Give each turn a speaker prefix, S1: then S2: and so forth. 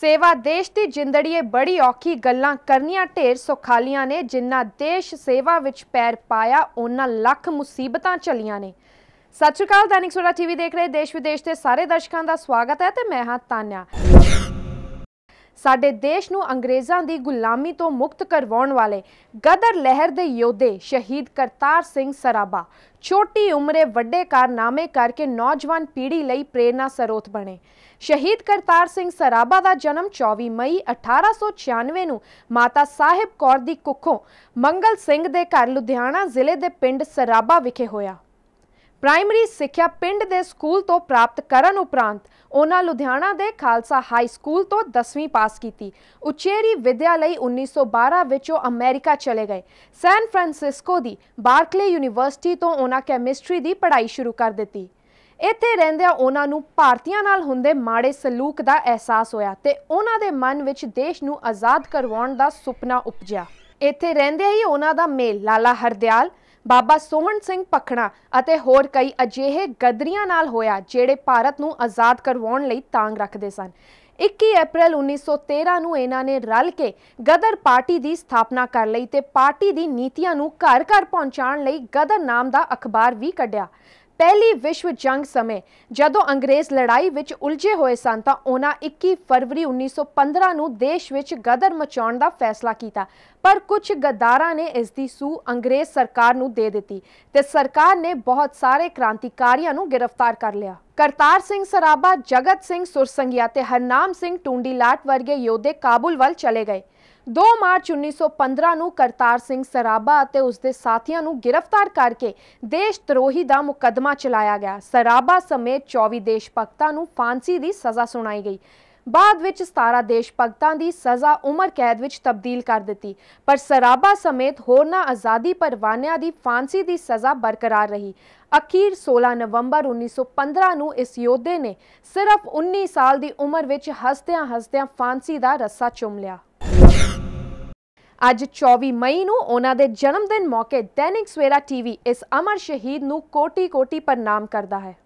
S1: ਸੇਵਾ ਦੇਸ਼ ਦੀ ਜਿੰਦੜੀਏ ਬੜੀ ਔਖੀ ਗੱਲਾਂ ਕਰਨੀਆਂ ਢੇਰ ਸੁਖਾਲੀਆਂ ਨੇ ਜਿੰਨਾ ਦੇਸ਼ ਸੇਵਾ ਵਿੱਚ ਪੈਰ ਪਾਇਆ ਉਹਨਾਂ ਲੱਖ ਮੁਸੀਬਤਾਂ ਚਲੀਆਂ ਨੇ ਸਤਿ ਸ਼੍ਰੀ ਅਕਾਲ ਦੈਨਿਕ ਸੋਰਾ ਟੀਵੀ ਦੇਖ ਰਹੇ ਦੇਸ਼ ਵਿਦੇਸ਼ ਦੇ ਸਾਰੇ ਦਰਸ਼ਕਾਂ ਦਾ ਸਵਾਗਤ ਹੈ ਤੇ ਮੈਂ ਹਾਂ ਤਾਨਿਆ ਸਾਡੇ ਦੇਸ਼ ਨੂੰ ਅੰਗਰੇਜ਼ਾਂ ਦੀ ਗੁਲਾਮੀ ਤੋਂ ਮੁਕਤ ਕਰਵਾਉਣ ਵਾਲੇ ਗਦਰ ਲਹਿਰ ਦੇ ਯੋਧੇ ਸ਼ਹੀਦ ਕਰਤਾਰ ਸਿੰਘ ਸਰਾਬਾ ਛੋਟੀ ਉਮਰੇ ਵੱਡੇ ਕਾਰਨਾਮੇ ਕਰਕੇ ਨੌਜਵਾਨ ਪੀੜ੍ਹੀ ਲਈ ਪ੍ਰੇਰਣਾ ਸਰੋਤ ਬਣੇ ਸ਼ਹੀਦ ਕਰਤਾਰ ਸਿੰਘ ਸਰਾਬਾ ਦਾ ਜਨਮ 24 ਮਈ 1896 ਨੂੰ ਮਾਤਾ ਸਾਹਿਬ ਕੌਰ ਦੀ ਕੁੱਖੋਂ ਮੰਗਲ ਸਿੰਘ ਦੇ ਘਰ ਲੁਧਿਆਣਾ ਜ਼ਿਲ੍ਹੇ ਦੇ ਪਿੰਡ ਸਰਾਬਾ ਵਿਖੇ ਹੋਇਆ ਪ੍ਰਾਇਮਰੀ ਸਿੱਖਿਆ ਪਿੰਡ ਦੇ ਸਕੂਲ ਤੋਂ ਪ੍ਰਾਪਤ ਕਰਨ ਉਪਰੰਤ ਉਹਨਾਂ ਲੁਧਿਆਣਾ ਦੇ ਖਾਲਸਾ ਹਾਈ ਸਕੂਲ ਤੋਂ 10ਵੀਂ ਪਾਸ ਕੀਤੀ ਉਚੇਰੀ ਵਿਦਿਆ ਲਈ 1912 ਵਿੱਚ ਉਹ ਅਮਰੀਕਾ ਚਲੇ ਗਏ ਸੈਨ ਫ੍ਰਾਂਸਿਸਕੋ ਦੀ ਬਾਰਕਲੇ ਯੂਨੀਵਰਸਿਟੀ ਤੋਂ ਉਹਨਾਂ ਕੈਮਿਸਟਰੀ ਦੀ ਪੜ੍ਹਾਈ ਸ਼ੁਰੂ ਕਰ ਦਿੱਤੀ ਇੱਥੇ ਰਹਿੰਦਿਆਂ ਉਹਨਾਂ ਨੂੰ ਭਾਰਤੀਆਂ ਨਾਲ ਹੁੰਦੇ ਮਾੜੇ ਸਲੂਕ ਦਾ ਅਹਿਸਾਸ ਹੋਇਆ ਤੇ ਉਹਨਾਂ ਦੇ ਮਨ ਵਿੱਚ ਦੇਸ਼ ਨੂੰ ਆਜ਼ਾਦ ਕਰਵਾਉਣ ਦਾ ਸੁਪਨਾ ਉਪਜਿਆ ਇੱਥੇ ਰਹਿੰਦੇ ਹੀ ਉਹਨਾਂ ਦਾ ਮੇਲ ਲਾਲਾ ਹਰਦਿਆਲ ਬਾਬਾ ਸੋਹਣ ਸਿੰਘ ਪਖਣਾ ਅਤੇ ਹੋਰ ਕਈ ਅਜਿਹੇ ਗਦਰੀਆਂ ਨਾਲ ਹੋਇਆ ਜਿਹੜੇ ਭਾਰਤ ਨੂੰ ਆਜ਼ਾਦ ਕਰਵਾਉਣ ਲਈ ਤਾਂਗ ਰੱਖਦੇ ਸਨ 21 ਅਪ੍ਰੈਲ 1913 ਨੂੰ ਇਹਨਾਂ ਨੇ ਰਲ ਕੇ ਗਦਰ ਪਾਰਟੀ ਦੀ ਸਥਾਪਨਾ ਕਰ ਲਈ ਤੇ ਪਾਰਟੀ ਦੀ ਨੀਤੀਆਂ ਨੂੰ ਘਰ-ਘਰ ਪਹੁੰਚਾਉਣ ਲਈ ਗਦਰ ਨਾਮ ਦਾ ਅਖਬਾਰ ਵੀ ਕੱਢਿਆ ਪਹਿਲੀ ਵਿਸ਼ਵ ਜੰਗ ਸਮੇਂ ਜਦੋਂ ਅੰਗਰੇਜ਼ ਲੜਾਈ ਵਿੱਚ ਉਲਝੇ ਹੋਏ ਸਨ ਤਾਂ ਉਹਨਾਂ 21 ਫਰਵਰੀ 1915 ਨੂੰ ਦੇਸ਼ ਵਿੱਚ ਗਦਰ ਮਚਾਉਣ ਦਾ ਫੈਸਲਾ ਕੀਤਾ ਪਰ ਕੁਝ ਗਦਾਰਾਂ ਨੇ ਇਸ ਦੀ ਸੂ ਅੰਗਰੇਜ਼ ਸਰਕਾਰ ਨੂੰ ਦੇ ਦਿੱਤੀ ਤੇ ਸਰਕਾਰ ਨੇ ਬਹੁਤ ਸਾਰੇ ਕ੍ਰਾਂਤੀਕਾਰੀਆਂ ਨੂੰ ਗ੍ਰਿਫਤਾਰ ਕਰ ਲਿਆ ਕਰਤਾਰ ਸਿੰਘ ਸਰਾਬਾ ਜਗਤ ਸਿੰਘ ਸੁਰਸੰਗਿਆ ਤੇ ਹਰਨਾਮ ਸਿੰਘ ਟੁੰਡੀ ਲਾਟ ਵਰਗੇ ਯੋਧੇ ਕਾਬੁਲ ਵੱਲ ਚਲੇ ਗਏ 2 ਮਾਰਚ 1915 ਨੂੰ ਕਰਤਾਰ ਸਿੰਘ ਸਰਾਬਾ ਅਤੇ ਉਸ ਦੇ ਸਾਥੀਆਂ ਨੂੰ ਗ੍ਰਿਫਤਾਰ ਕਰਕੇ ਦੇਸ਼ ਤਰੋਹੀ ਦਾ ਮੁਕੱਦਮਾ ਚਲਾਇਆ ਗਿਆ ਸਰਾਬਾ ਸਮੇਤ 24 ਦੇਸ਼ ਭਗਤਾਂ ਨੂੰ ਫਾਂਸੀ ਦੀ ਸਜ਼ਾ ਸੁਣਾਈ ਗਈ ਬਾਅਦ ਵਿੱਚ 17 ਦੇਸ਼ ਭਗਤਾਂ ਦੀ ਸਜ਼ਾ ਉਮਰ ਕੈਦ ਵਿੱਚ ਤਬਦੀਲ ਕਰ ਦਿੱਤੀ ਪਰ ਸਰਾਬਾ ਸਮੇਤ ਹੋਰਨਾਂ ਆਜ਼ਾਦੀ ਪਰਵਾਨਿਆਂ ਦੀ ਫਾਂਸੀ ਦੀ ਸਜ਼ਾ ਬਰਕਰਾਰ ਰਹੀ ਅਖੀਰ 16 ਨਵੰਬਰ 1915 ਨੂੰ ਇਸ ਯੋਧੇ ਨੇ ਸਿਰਫ 19 ਸਾਲ ਦੀ ਉਮਰ ਵਿੱਚ ਹੱਸਦਿਆਂ ਹੱਸਦਿਆਂ ਫਾਂਸੀ ਦਾ ਰੱਸਾ ਚੁੰਮ ਲਿਆ ਅੱਜ 24 ਮਈ ਨੂੰ ਉਹਨਾਂ ਦੇ ਜਨਮ ਦਿਨ ਮੌਕੇ ਦੈਨਿਕ ਸਵੇਰਾ ਟੀਵੀ ਇਸ ਅਮਰ ਸ਼ਹੀਦ ਨੂੰ ਕੋਟੀ-ਕੋਟੀ ਪ੍ਰਣਾਮ ਕਰਦਾ ਹੈ